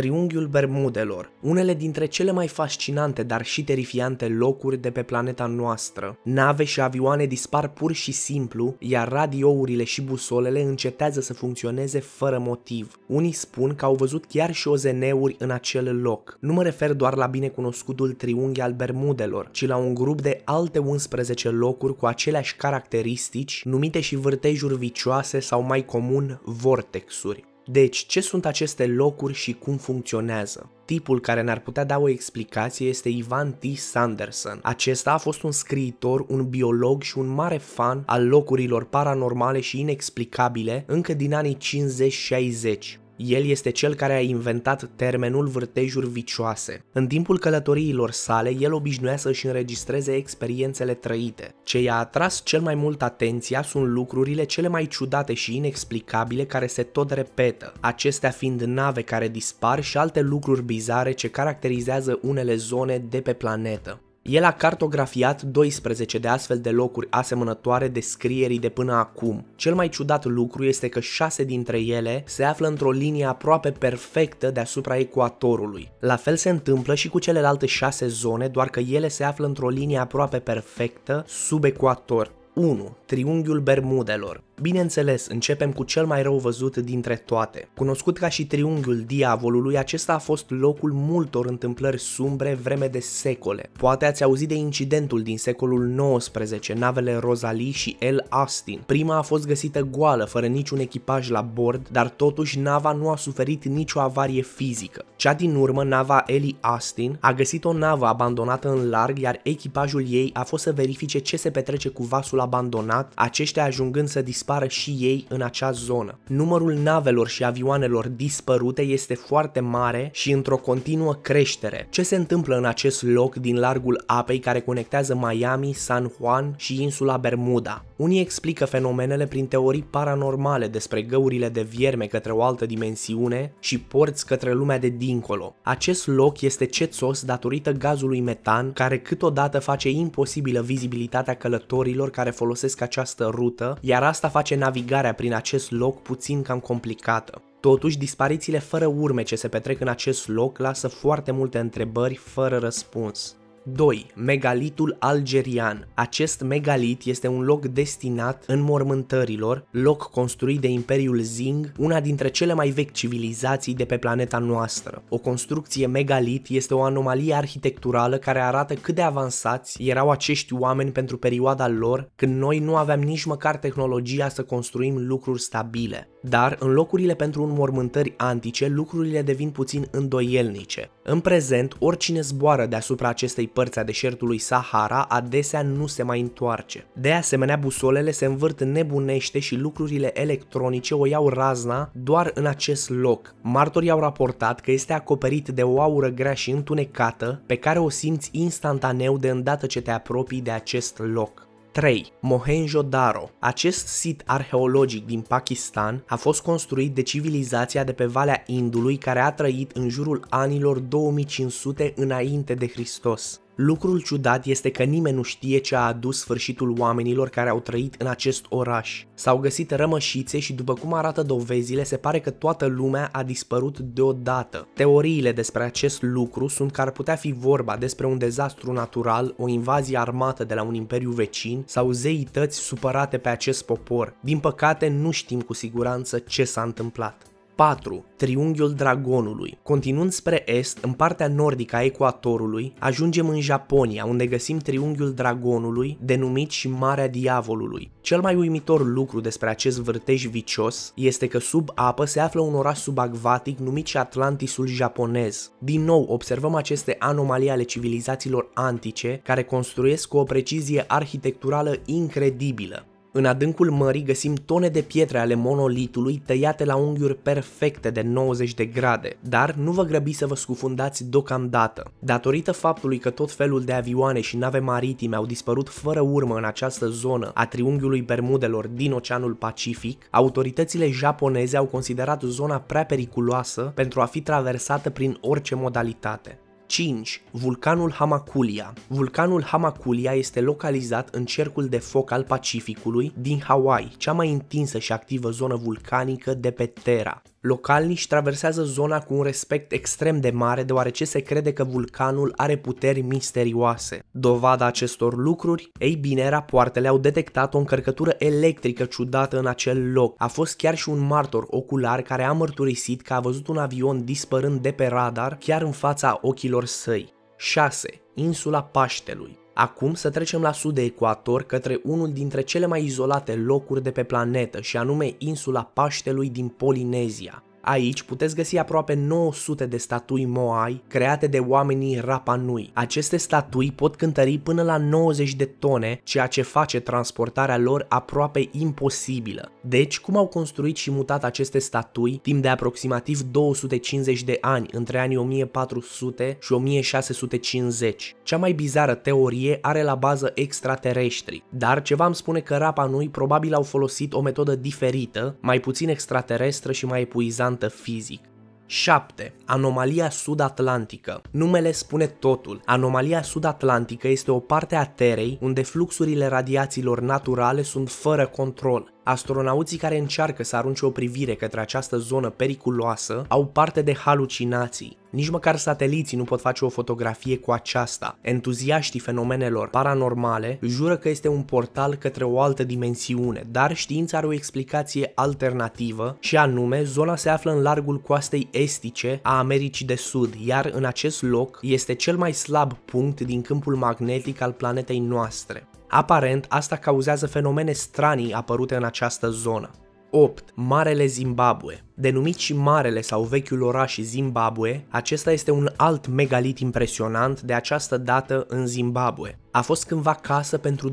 Triunghiul Bermudelor, unele dintre cele mai fascinante, dar și terifiante locuri de pe planeta noastră. Nave și avioane dispar pur și simplu, iar radiourile și busolele încetează să funcționeze fără motiv. Unii spun că au văzut chiar și OZN-uri în acel loc. Nu mă refer doar la binecunoscutul triunghi al Bermudelor, ci la un grup de alte 11 locuri cu aceleași caracteristici, numite și vârtejuri vicioase sau mai comun vortexuri. Deci, ce sunt aceste locuri și cum funcționează? Tipul care ne-ar putea da o explicație este Ivan T. Sanderson. Acesta a fost un scriitor, un biolog și un mare fan al locurilor paranormale și inexplicabile încă din anii 50-60. El este cel care a inventat termenul vârtejuri vicioase. În timpul călătoriilor sale, el obișnuia să își înregistreze experiențele trăite. Ce i-a atras cel mai mult atenția sunt lucrurile cele mai ciudate și inexplicabile care se tot repetă, acestea fiind nave care dispar și alte lucruri bizare ce caracterizează unele zone de pe planetă. El a cartografiat 12 de astfel de locuri asemănătoare descrierii de până acum. Cel mai ciudat lucru este că 6 dintre ele se află într-o linie aproape perfectă deasupra ecuatorului. La fel se întâmplă și cu celelalte 6 zone, doar că ele se află într-o linie aproape perfectă sub ecuator. 1. Triunghiul Bermudelor Bineînțeles, începem cu cel mai rău văzut dintre toate. Cunoscut ca și triunghiul diavolului, acesta a fost locul multor întâmplări sumbre vreme de secole. Poate ați auzit de incidentul din secolul XIX, navele Rosalie și El Astin. Prima a fost găsită goală, fără niciun echipaj la bord, dar totuși nava nu a suferit nicio avarie fizică. Cea din urmă, nava Eli Astin, a găsit o navă abandonată în larg, iar echipajul ei a fost să verifice ce se petrece cu vasul abandonat, aceștia ajungând să distrugă dispară și ei în acea zonă. Numărul navelor și avioanelor dispărute este foarte mare și într-o continuă creștere. Ce se întâmplă în acest loc din largul apei care conectează Miami, San Juan și insula Bermuda? Unii explică fenomenele prin teorii paranormale despre găurile de vierme către o altă dimensiune și porți către lumea de dincolo. Acest loc este cețos datorită gazului metan, care câteodată face imposibilă vizibilitatea călătorilor care folosesc această rută, iar asta face navigarea prin acest loc puțin cam complicată. Totuși, disparițiile fără urme ce se petrec în acest loc lasă foarte multe întrebări fără răspuns. 2. Megalitul algerian. Acest megalit este un loc destinat în mormântărilor, loc construit de Imperiul Zing, una dintre cele mai vechi civilizații de pe planeta noastră. O construcție megalit este o anomalie arhitecturală care arată cât de avansați erau acești oameni pentru perioada lor, când noi nu aveam nici măcar tehnologia să construim lucruri stabile. Dar, în locurile pentru un mormântări antice, lucrurile devin puțin îndoielnice. În prezent, oricine zboară deasupra acestei părți a deșertului Sahara adesea nu se mai întoarce. De asemenea, busolele se învârt nebunește și lucrurile electronice o iau razna doar în acest loc. Martorii au raportat că este acoperit de o aură grea și întunecată pe care o simți instantaneu de îndată ce te apropii de acest loc. 3. Mohenjo-Daro. Acest sit arheologic din Pakistan a fost construit de civilizația de pe Valea Indului care a trăit în jurul anilor 2500 înainte de Hristos. Lucrul ciudat este că nimeni nu știe ce a adus sfârșitul oamenilor care au trăit în acest oraș. S-au găsit rămășițe și după cum arată dovezile, se pare că toată lumea a dispărut deodată. Teoriile despre acest lucru sunt că ar putea fi vorba despre un dezastru natural, o invazie armată de la un imperiu vecin sau zeități supărate pe acest popor. Din păcate, nu știm cu siguranță ce s-a întâmplat. 4. Triunghiul Dragonului. Continuând spre est, în partea nordică a ecuatorului, ajungem în Japonia, unde găsim Triunghiul Dragonului, denumit și Marea Diavolului. Cel mai uimitor lucru despre acest vârtej vicios este că sub apă se află un oraș subacvatic numit și Atlantisul japonez. Din nou, observăm aceste anomalii ale civilizațiilor antice, care construiesc cu o precizie arhitecturală incredibilă. În adâncul mării găsim tone de pietre ale monolitului tăiate la unghiuri perfecte de 90 de grade, dar nu vă grăbiți să vă scufundați deocamdată. Datorită faptului că tot felul de avioane și nave maritime au dispărut fără urmă în această zonă a triunghiului Bermudelor din Oceanul Pacific, autoritățile japoneze au considerat zona prea periculoasă pentru a fi traversată prin orice modalitate. 5. Vulcanul Hamaculia Vulcanul Hamaculia este localizat în cercul de foc al Pacificului din Hawaii, cea mai întinsă și activă zonă vulcanică de pe Terra. Localnici traversează zona cu un respect extrem de mare deoarece se crede că vulcanul are puteri misterioase. Dovada acestor lucruri? Ei bine, rapoartele au detectat o încărcătură electrică ciudată în acel loc. A fost chiar și un martor ocular care a mărturisit că a văzut un avion dispărând de pe radar chiar în fața ochilor săi. 6. Insula Paștelui Acum să trecem la sud de ecuator către unul dintre cele mai izolate locuri de pe planetă și anume insula Paștelui din Polinezia. Aici puteți găsi aproape 900 de statui Moai create de oamenii Rapa Nui. Aceste statui pot cântări până la 90 de tone, ceea ce face transportarea lor aproape imposibilă. Deci, cum au construit și mutat aceste statui timp de aproximativ 250 de ani, între anii 1400 și 1650? Cea mai bizară teorie are la bază extraterestri, dar ceva îmi spune că Rapa Nui probabil au folosit o metodă diferită, mai puțin extraterestră și mai epuizantă importantă fizic. 7. Anomalia sud-atlantică. Numele spune totul. Anomalia sud-atlantică este o parte a Terei unde fluxurile radiațiilor naturale sunt fără control. Astronauții care încearcă să arunce o privire către această zonă periculoasă au parte de halucinații. Nici măcar sateliții nu pot face o fotografie cu aceasta. Entuziaștii fenomenelor paranormale jură că este un portal către o altă dimensiune, dar știința are o explicație alternativă și anume zona se află în largul coastei estice a Americii de Sud, iar în acest loc este cel mai slab punct din câmpul magnetic al planetei noastre. Aparent, asta cauzează fenomene stranii apărute în această zonă. 8. Marele Zimbabwe Denumit și Marele sau vechiul oraș Zimbabwe, acesta este un alt megalit impresionant de această dată în Zimbabwe. A fost cândva casă pentru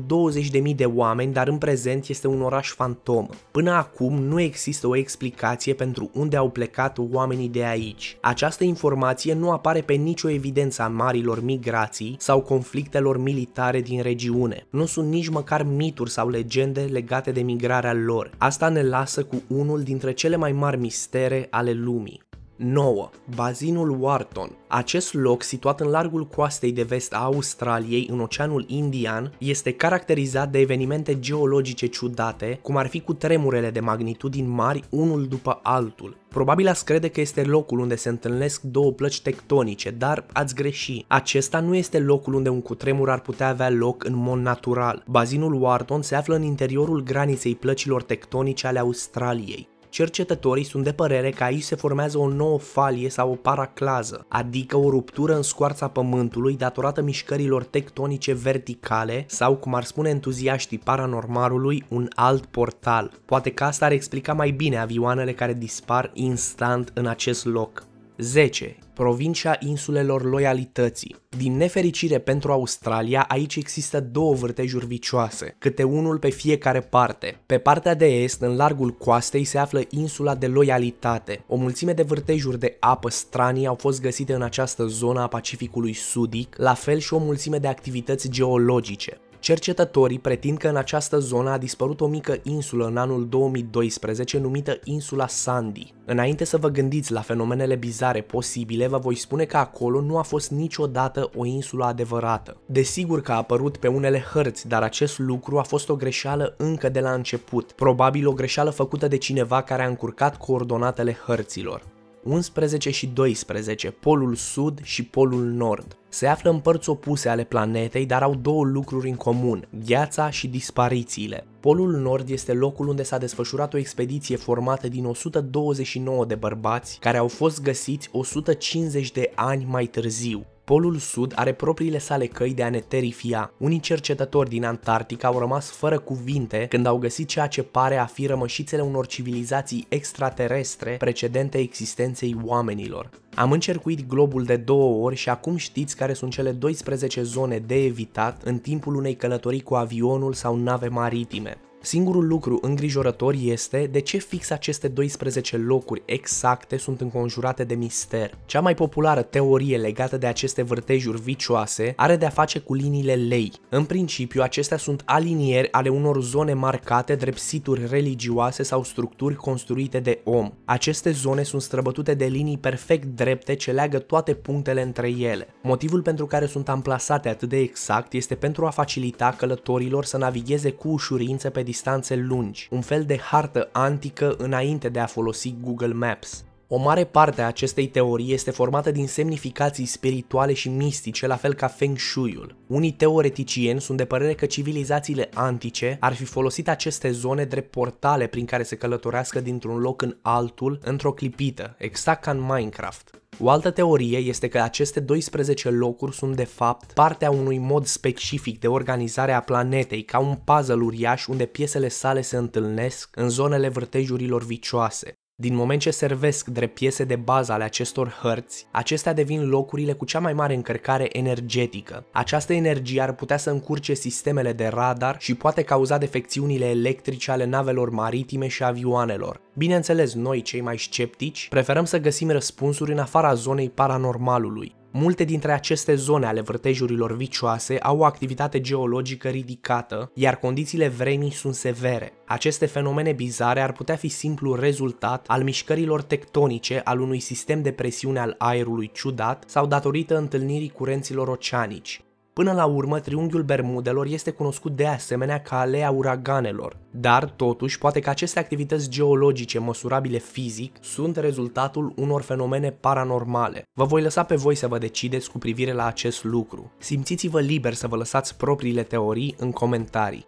20.000 de oameni, dar în prezent este un oraș fantom. Până acum nu există o explicație pentru unde au plecat oamenii de aici. Această informație nu apare pe nicio evidență a marilor migrații sau conflictelor militare din regiune. Nu sunt nici măcar mituri sau legende legate de migrarea lor. Asta ne lasă cu unul dintre cele mai mari mistere mistere ale lumii. 9. Bazinul Wharton. Acest loc, situat în largul coastei de vest a Australiei, în Oceanul Indian, este caracterizat de evenimente geologice ciudate, cum ar fi cu tremurele de magnitudini mari unul după altul. Probabil ați crede că este locul unde se întâlnesc două plăci tectonice, dar ați greși. Acesta nu este locul unde un cutremur ar putea avea loc în mod natural. Bazinul Wharton se află în interiorul graniței plăcilor tectonice ale Australiei cercetătorii sunt de părere că aici se formează o nouă falie sau o paraclază, adică o ruptură în scoarța pământului datorată mișcărilor tectonice verticale sau, cum ar spune entuziaștii paranormalului, un alt portal. Poate că asta ar explica mai bine avioanele care dispar instant în acest loc. 10 provincia insulelor loialității. Din nefericire pentru Australia, aici există două vârtejuri vicioase, câte unul pe fiecare parte. Pe partea de est, în largul coastei, se află insula de loialitate. O mulțime de vârtejuri de apă stranii au fost găsite în această zonă a Pacificului Sudic, la fel și o mulțime de activități geologice. Cercetătorii pretind că în această zonă a dispărut o mică insulă în anul 2012 numită insula Sandy. Înainte să vă gândiți la fenomenele bizare posibile, vă voi spune că acolo nu a fost niciodată o insulă adevărată. Desigur că a apărut pe unele hărți, dar acest lucru a fost o greșeală încă de la început, probabil o greșeală făcută de cineva care a încurcat coordonatele hărților. 11 și 12, polul sud și polul nord. Se află în părți opuse ale planetei, dar au două lucruri în comun, gheața și disparițiile. Polul Nord este locul unde s-a desfășurat o expediție formată din 129 de bărbați care au fost găsiți 150 de ani mai târziu. Polul Sud are propriile sale căi de a ne terifia. Unii cercetători din Antarctica au rămas fără cuvinte când au găsit ceea ce pare a fi rămășițele unor civilizații extraterestre precedente existenței oamenilor. Am încercuit globul de două ori și acum știți care sunt cele 12 zone de evitat în timpul unei călătorii cu avionul sau nave maritime. Singurul lucru îngrijorător este de ce fix aceste 12 locuri exacte sunt înconjurate de mister. Cea mai populară teorie legată de aceste vârtejuri vicioase are de-a face cu liniile lei. În principiu, acestea sunt alinieri ale unor zone marcate drept situri religioase sau structuri construite de om. Aceste zone sunt străbătute de linii perfect drepte ce leagă toate punctele între ele. Motivul pentru care sunt amplasate atât de exact este pentru a facilita călătorilor să navigheze cu ușurință pe distanțe lungi, un fel de hartă antică înainte de a folosi Google Maps. O mare parte a acestei teorii este formată din semnificații spirituale și mistice, la fel ca Feng Shui-ul. Unii teoreticieni sunt de părere că civilizațiile antice ar fi folosit aceste zone drept portale prin care se călătorească dintr-un loc în altul într-o clipită, exact ca în Minecraft. O altă teorie este că aceste 12 locuri sunt de fapt partea unui mod specific de organizare a planetei, ca un puzzle uriaș unde piesele sale se întâlnesc în zonele vârtejurilor vicioase. Din moment ce servesc drept piese de bază ale acestor hărți, acestea devin locurile cu cea mai mare încărcare energetică. Această energie ar putea să încurce sistemele de radar și poate cauza defecțiunile electrice ale navelor maritime și avioanelor. Bineînțeles, noi, cei mai sceptici, preferăm să găsim răspunsuri în afara zonei paranormalului. Multe dintre aceste zone ale vârtejurilor vicioase au o activitate geologică ridicată, iar condițiile vremii sunt severe. Aceste fenomene bizare ar putea fi simplu rezultat al mișcărilor tectonice al unui sistem de presiune al aerului ciudat sau datorită întâlnirii curenților oceanici. Până la urmă, triunghiul Bermudelor este cunoscut de asemenea ca alea uraganelor, dar totuși poate că aceste activități geologice măsurabile fizic sunt rezultatul unor fenomene paranormale. Vă voi lăsa pe voi să vă decideți cu privire la acest lucru. Simțiți-vă liber să vă lăsați propriile teorii în comentarii.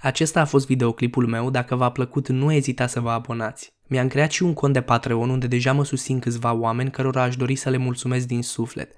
Acesta a fost videoclipul meu, dacă v-a plăcut nu ezita să vă abonați. Mi-am creat și un cont de Patreon unde deja mă susțin câțiva oameni cărora aș dori să le mulțumesc din suflet.